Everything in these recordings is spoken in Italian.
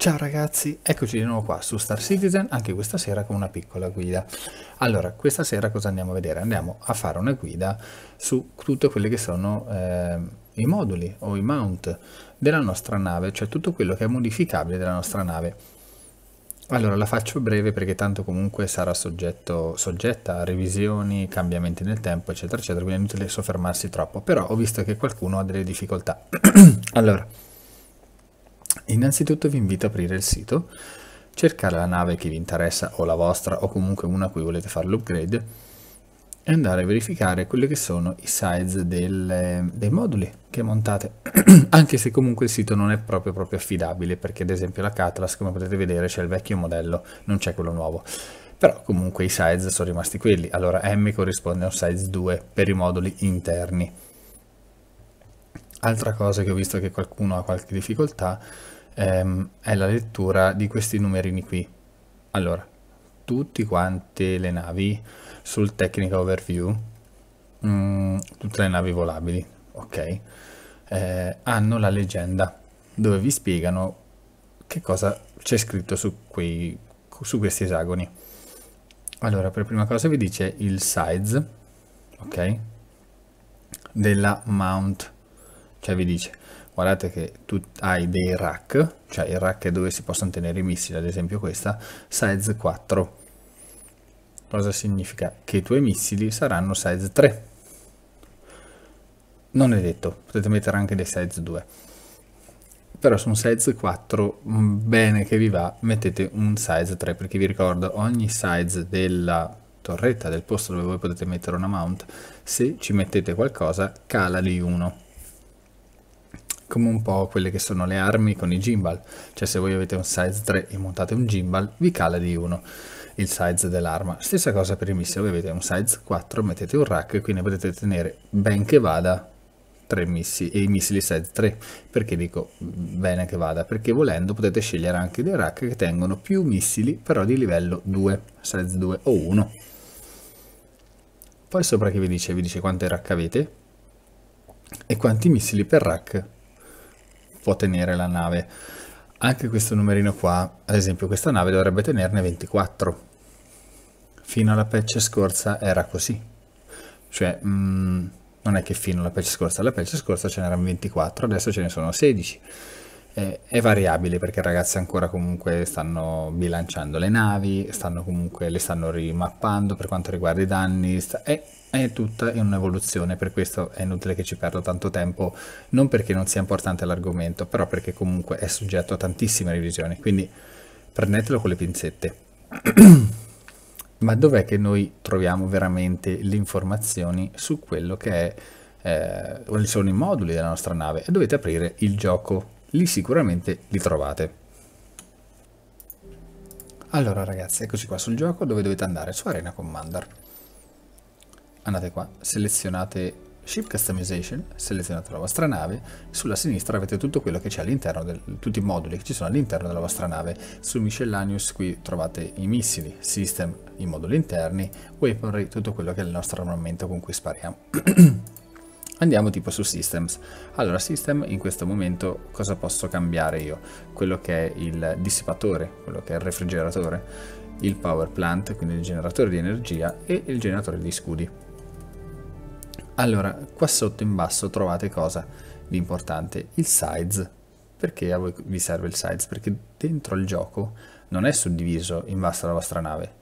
Ciao ragazzi, eccoci di nuovo qua su Star Citizen, anche questa sera con una piccola guida. Allora, questa sera cosa andiamo a vedere? Andiamo a fare una guida su tutte quelle che sono eh, i moduli o i mount della nostra nave, cioè tutto quello che è modificabile della nostra nave. Allora, la faccio breve perché tanto comunque sarà soggetto, soggetta a revisioni, cambiamenti nel tempo, eccetera, eccetera, quindi è inutile soffermarsi troppo, però ho visto che qualcuno ha delle difficoltà. allora... Innanzitutto vi invito ad aprire il sito, cercare la nave che vi interessa o la vostra o comunque una a cui volete fare l'upgrade e andare a verificare quelli che sono i size del, dei moduli che montate, anche se comunque il sito non è proprio, proprio affidabile perché ad esempio la Catlas come potete vedere c'è il vecchio modello, non c'è quello nuovo però comunque i size sono rimasti quelli, allora M corrisponde a un size 2 per i moduli interni. Altra cosa che ho visto che qualcuno ha qualche difficoltà ehm, è la lettura di questi numerini qui. Allora, tutte quante le navi sul Technical Overview, mh, mm, tutte le navi volabili, ok, eh, hanno la leggenda dove vi spiegano che cosa c'è scritto su, quei, su questi esagoni. Allora, per prima cosa vi dice il size, ok, della mount cioè vi dice guardate che tu hai dei rack, cioè il rack dove si possono tenere i missili, ad esempio questa, size 4. Cosa significa? Che i tuoi missili saranno size 3. Non è detto, potete mettere anche dei size 2. Però un size 4, mm, bene che vi va, mettete un size 3, perché vi ricordo ogni size della torretta, del posto dove voi potete mettere una mount, se ci mettete qualcosa, cala di 1 come un po' quelle che sono le armi con i gimbal, cioè se voi avete un size 3 e montate un gimbal vi cala di 1 il size dell'arma. Stessa cosa per i il voi avete un size 4, mettete un rack e quindi potete tenere ben che vada tre missili e i missili size 3 perché dico bene che vada perché volendo potete scegliere anche dei rack che tengono più missili però di livello 2 size 2 o 1 poi sopra che vi dice vi dice quante rack avete e quanti missili per rack può tenere la nave. Anche questo numerino qua, ad esempio questa nave dovrebbe tenerne 24. Fino alla patch scorsa era così. Cioè, mh, mm, non è che fino alla patch scorsa, alla patch scorsa ce n'erano 24, adesso ce ne sono 16 è, è variabile perché i ragazzi ancora comunque stanno bilanciando le navi, stanno comunque, le stanno rimappando per quanto riguarda i danni, sta, è, è tutta in un'evoluzione, per questo è inutile che ci perda tanto tempo, non perché non sia importante l'argomento, però perché comunque è soggetto a tantissime revisioni, quindi prendetelo con le pinzette. Ma dov'è che noi troviamo veramente le informazioni su quello che è, eh, sono i moduli della nostra nave? E dovete aprire il gioco lì sicuramente li trovate. Allora ragazzi, eccoci qua sul gioco dove dovete andare, su Arena Commander. Andate qua, selezionate Ship Customization, selezionate la vostra nave, sulla sinistra avete tutto quello che c'è all'interno, tutti i moduli che ci sono all'interno della vostra nave. Su Miscellaneous qui trovate i missili, System, i moduli interni, Weaponry, tutto quello che è il nostro armamento con cui spariamo. Andiamo tipo su Systems. Allora, System in questo momento cosa posso cambiare io? Quello che è il dissipatore, quello che è il refrigeratore, il power plant, quindi il generatore di energia e il generatore di scudi. Allora, qua sotto in basso trovate cosa di importante? Il size. Perché a voi vi serve il size? Perché dentro il gioco non è suddiviso in basso la vostra nave.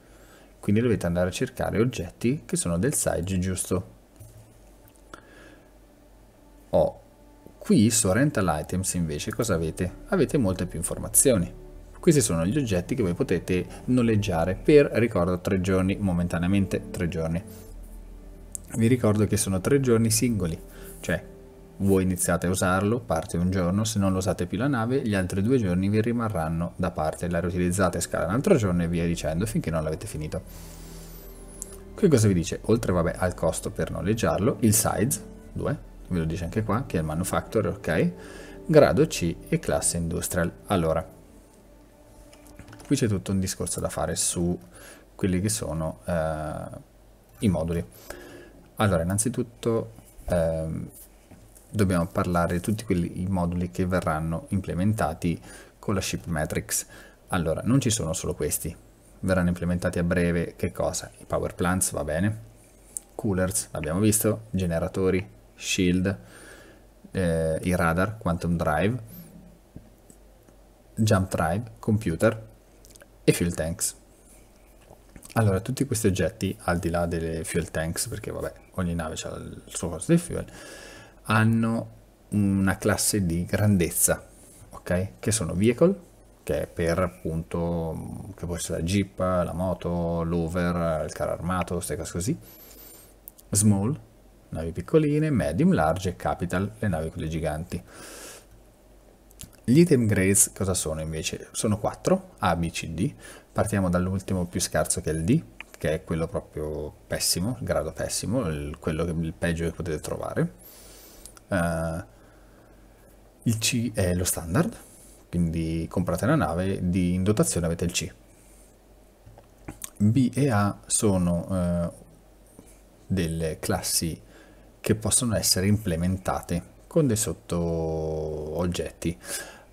Quindi dovete andare a cercare oggetti che sono del size giusto o. Oh, qui su Rental Items invece cosa avete? Avete molte più informazioni. Questi sono gli oggetti che voi potete noleggiare per, ricordo, tre giorni, momentaneamente tre giorni. Vi ricordo che sono tre giorni singoli, cioè voi iniziate a usarlo, parte un giorno, se non lo usate più la nave, gli altri due giorni vi rimarranno da parte, la riutilizzate, scala un altro giorno e via dicendo finché non l'avete finito. Qui cosa vi dice? Oltre vabbè, al costo per noleggiarlo, il size, 2, ve lo dice anche qua, che è il manufacturer, ok, grado C e classe industrial. Allora, qui c'è tutto un discorso da fare su quelli che sono eh, i moduli. Allora, innanzitutto eh, dobbiamo parlare di tutti quelli, i moduli che verranno implementati con la ship matrix. Allora, non ci sono solo questi, verranno implementati a breve che cosa? I power plants, va bene, coolers, l'abbiamo visto, generatori, Shield, eh, il radar, Quantum Drive, Jump Drive, Computer e Fuel Tanks. Allora, tutti questi oggetti, al di là delle fuel tanks, perché vabbè, ogni nave ha il suo costo di fuel, hanno una classe di grandezza, ok? Che sono vehicle, che è per appunto, che può essere la jeep, la moto, l'over, il carro armato, queste cose così. Small, navi piccoline, medium, large e capital, le navi quelle giganti. Gli item grades cosa sono invece? Sono 4, A, B, C, D. Partiamo dall'ultimo più scarso che è il D, che è quello proprio pessimo, il grado pessimo, il, quello che, il peggio che potete trovare. Uh, il C è lo standard, quindi comprate una nave, D in dotazione avete il C. B e A sono uh, delle classi che possono essere implementate con dei sotto oggetti.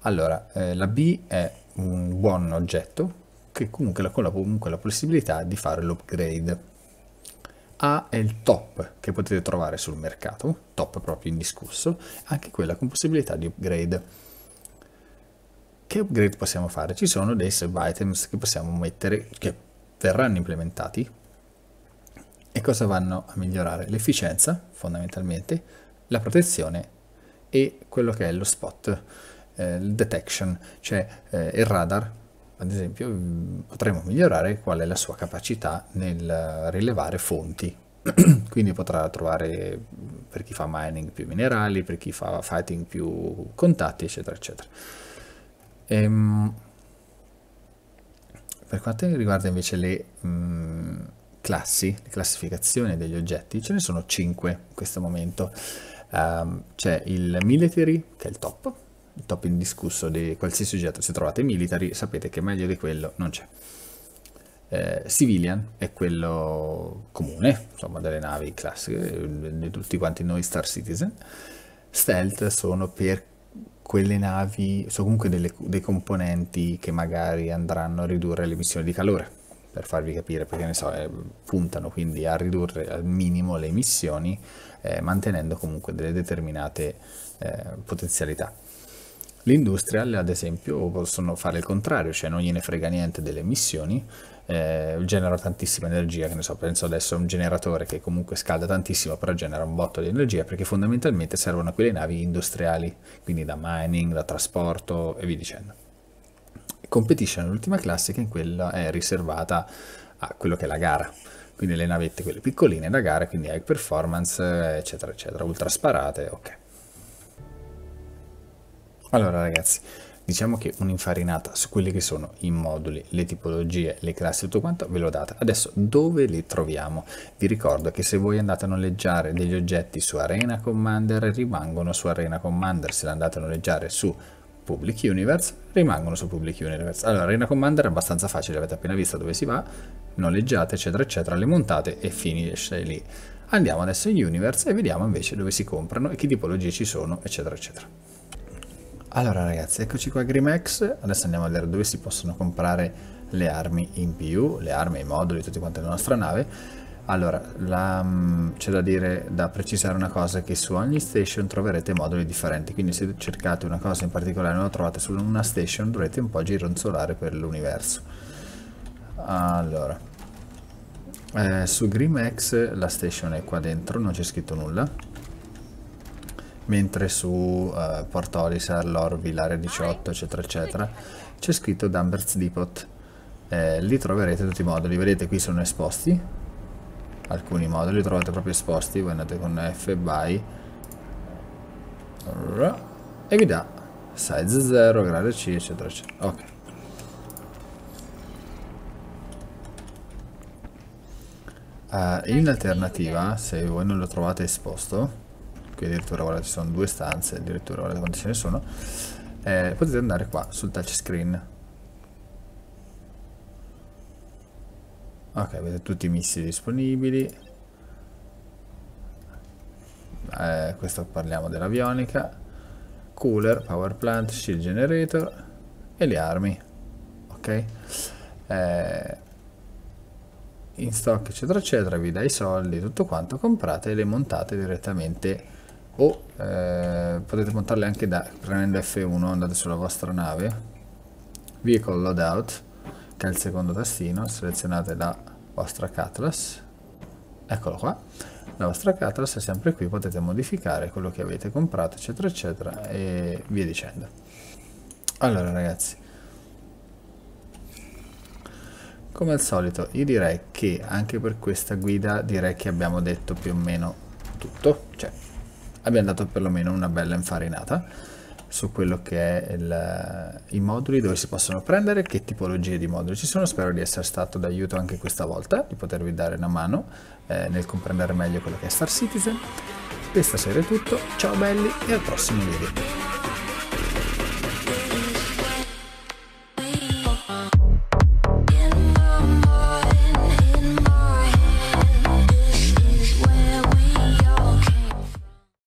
Allora, eh, la B è un buon oggetto che comunque la, con la, comunque la possibilità di fare l'upgrade. A è il top che potete trovare sul mercato, top proprio indiscusso, anche quella con possibilità di upgrade. Che upgrade possiamo fare? Ci sono dei sub items che possiamo mettere, che verranno implementati e cosa vanno a migliorare? L'efficienza, fondamentalmente, la protezione e quello che è lo spot, eh, il detection, cioè eh, il radar, ad esempio, mm, potremo migliorare qual è la sua capacità nel eh, rilevare fonti. Quindi potrà trovare mm, per chi fa mining più minerali, per chi fa fighting più contatti, eccetera, eccetera. Ehm, per quanto riguarda invece le... Mh, mm, classi, di classificazione degli oggetti, ce ne sono 5 in questo momento. Um, c'è il military, che è il top, il top indiscusso di qualsiasi oggetto. Se trovate military sapete che meglio di quello non c'è. Eh, civilian è quello comune, insomma, delle navi classiche, di tutti quanti noi Star Citizen. Stealth sono per quelle navi, sono comunque delle, dei componenti che magari andranno a ridurre le emissioni di calore per farvi capire, perché ne so, eh, puntano quindi a ridurre al minimo le emissioni eh, mantenendo comunque delle determinate eh, potenzialità. L'industria, ad esempio, possono fare il contrario, cioè non gliene frega niente delle emissioni, eh, genera tantissima energia, che ne so, penso adesso a un generatore che comunque scalda tantissimo, però genera un botto di energia perché fondamentalmente servono a quelle navi industriali, quindi da mining, da trasporto e via dicendo competition, l'ultima classica in quella è riservata a quello che è la gara, quindi le navette quelle piccoline da gara, quindi high performance, eccetera, eccetera, ultra sparate, ok. Allora ragazzi, diciamo che un'infarinata su quelli che sono i moduli, le tipologie, le classi, tutto quanto ve l'ho data. Adesso dove li troviamo? Vi ricordo che se voi andate a noleggiare degli oggetti su Arena Commander rimangono su Arena Commander, se andate a noleggiare su Public Universe, rimangono su Public Universe. Allora, Arena Commander è abbastanza facile, avete appena visto dove si va, noleggiate, eccetera, eccetera, le montate e finisce lì. Andiamo adesso in Universe e vediamo invece dove si comprano e che tipologie ci sono, eccetera, eccetera. Allora ragazzi, eccoci qua Grimax, adesso andiamo a vedere dove si possono comprare le armi in più, le armi, i moduli, tutti quanti della nostra nave. Allora, la, mm, c'è da dire, da precisare una cosa, che su ogni station troverete moduli differenti, quindi se cercate una cosa in particolare e non la trovate su una station dovrete un po' gironzolare per l'universo. Allora, eh, su Grimax la station è qua dentro, non c'è scritto nulla, mentre su eh, Portolisar, Lorvi, l'area 18, eccetera, eccetera, c'è scritto Dumbert's Depot. Eh, lì troverete tutti i moduli, vedete qui sono esposti alcuni moduli li trovate proprio esposti voi andate con F by e vi dà size 0 grado C eccetera eccetera ok uh, in alternativa se voi non lo trovate esposto qui addirittura guardate ci sono due stanze addirittura guardate quante ce ne sono eh, potete andare qua sul touchscreen ok avete tutti i missili disponibili eh, questo parliamo dell'avionica cooler, power plant, shield generator e le armi ok eh, in stock eccetera eccetera vi dai i soldi tutto quanto comprate e le montate direttamente o eh, potete montarle anche da premendo F1 andate sulla vostra nave vehicle loadout che è il secondo tastino, selezionate la vostra Cutlass, eccolo qua, la vostra Cutlass è sempre qui, potete modificare quello che avete comprato, eccetera, eccetera, e via dicendo. Allora ragazzi, come al solito io direi che anche per questa guida direi che abbiamo detto più o meno tutto, cioè abbiamo dato perlomeno una bella infarinata su quello che è il, i moduli, dove si possono prendere, che tipologie di moduli ci sono. Spero di essere stato d'aiuto anche questa volta, di potervi dare una mano eh, nel comprendere meglio quello che è Star Citizen. Questa sera è tutto, ciao belli e al prossimo video.